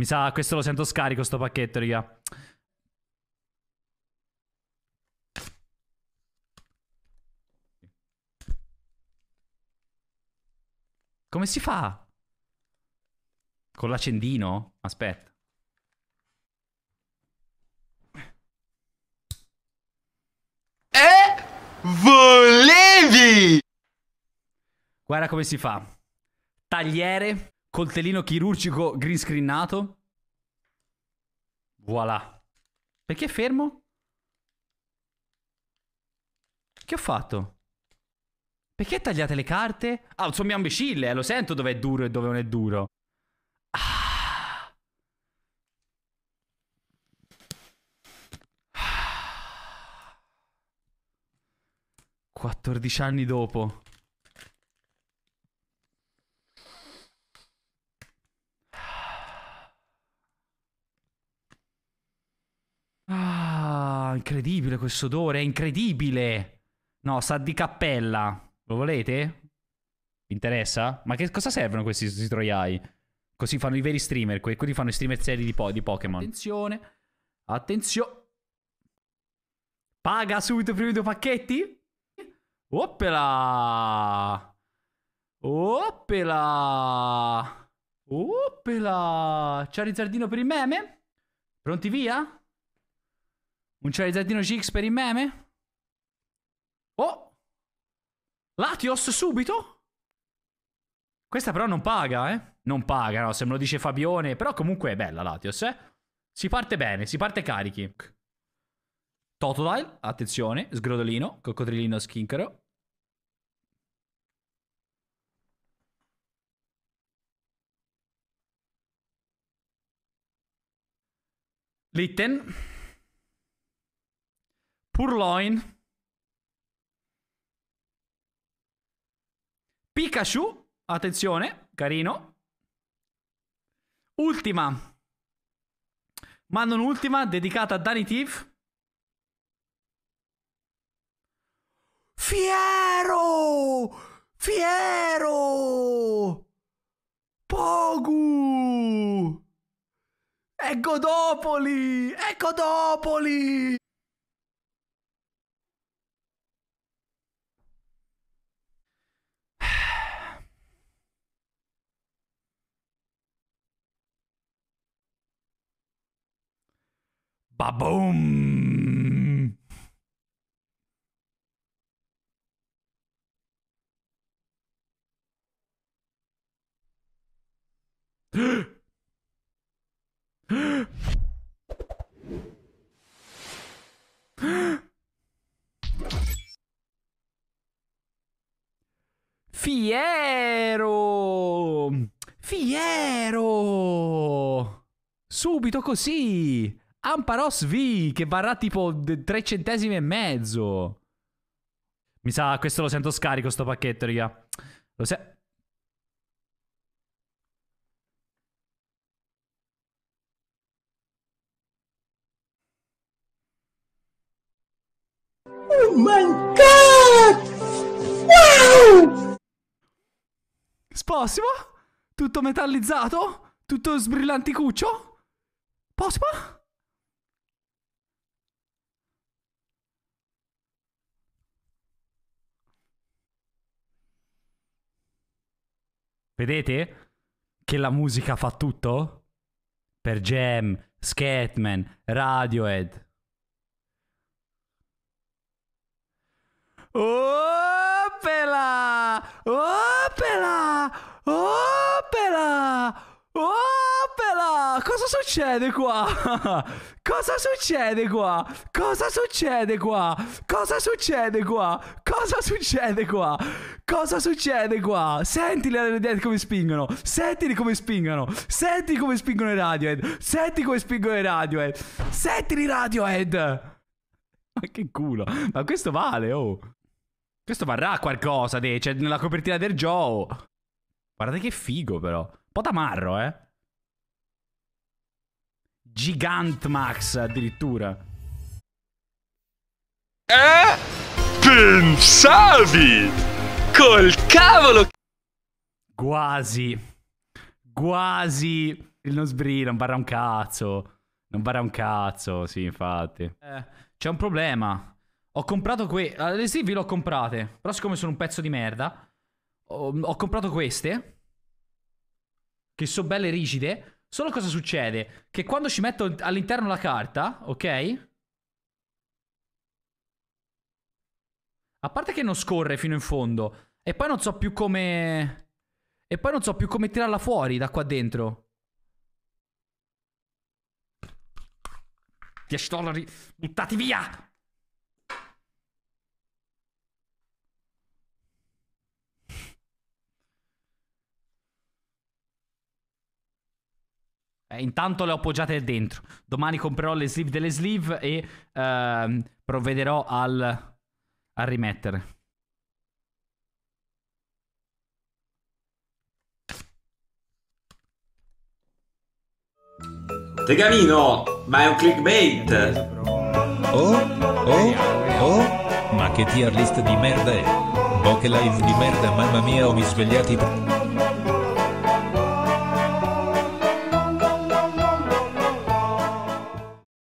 Mi sa, questo lo sento scarico, sto pacchetto, raga. Come si fa? Con l'accendino? Aspetta. E eh? volevi! Guarda come si fa. Tagliere, coltellino chirurgico green screenato. Voilà. Perché è fermo? Che ho fatto? Perché tagliate le carte? Ah, sono mio imbecille, eh, lo sento dove è duro e dove non è duro. Ah. 14 ah. anni dopo. incredibile questo odore, è incredibile. No, sa di cappella. Lo volete? Vi interessa? Ma che cosa servono questi, questi troiai? Così fanno i veri streamer, que- quelli fanno i streamer seri di, po- di Pokémon. Attenzione. Attenzione. Paga subito i primi due pacchetti? Oppela! Oppela! Oppela! Charizardino per il meme? Pronti via? Un Charizardino CX per il meme? Oh! Latios subito? Questa però non paga, eh? Non paga, no, se me lo dice Fabione. Però comunque è bella Latios, eh? Si parte bene, si parte carichi. Totodile, attenzione, sgrodolino, coccodrillino schincaro. Litten. Purloin. Pikachu, attenzione, carino. Ultima. Ma non ultima, dedicata a Danny Thief. Fiero! Fiero! Pogu! E ecco Godopoli! E ecco Godopoli! ba Fiero! Fiero! Subito così! Amparos V che varrà tipo 3 centesimi e mezzo. Mi sa, questo lo sento scarico sto pacchetto, raga. Lo se... Oh my god! Wow! Spossimo? Tutto metallizzato? Tutto sbrillanticuccio? Possimo? Vedete che la musica fa tutto? Per Jam, Scatman, Radiohead. Opela! Opela! succede qua? Cosa succede qua? Cosa succede qua? Cosa succede qua? Cosa succede qua? Cosa succede qua? Senti le Radiohead come spingono. Sentili come spingono. Senti come spingono i Radiohead. Senti come spingono i Radiohead. Sentili Radiohead. Ma che culo. Ma questo vale, oh. Questo varrà qualcosa, dei. Cioè, nella copertina del Joe. Guardate che figo, però. Un po' tamarro, eh. Gigantmax addirittura. Eh? Pensavi! Col cavolo! Quasi. Quasi. Il non sbrillo, non barra un cazzo. Non barra un cazzo, sì, infatti. Eh, c'è un problema. Ho comprato que... Le eh, Steve le ho comprate. Però siccome sono un pezzo di merda, ho, ho comprato queste. Che sono belle rigide. Solo cosa succede? Che quando ci metto all'interno la carta, ok? A parte che non scorre fino in fondo. E poi non so più come... E poi non so più come tirarla fuori da qua dentro. 10 dollari buttati via! Eh, intanto le ho appoggiate dentro. Domani comprerò le sleeve delle sleeve e ehm, provvederò al, a rimettere. Tegamino, ma è un clickbait! Oh, oh, oh, ma che tier list di merda è? Bokeh live di merda, mamma mia, ho mi svegliati...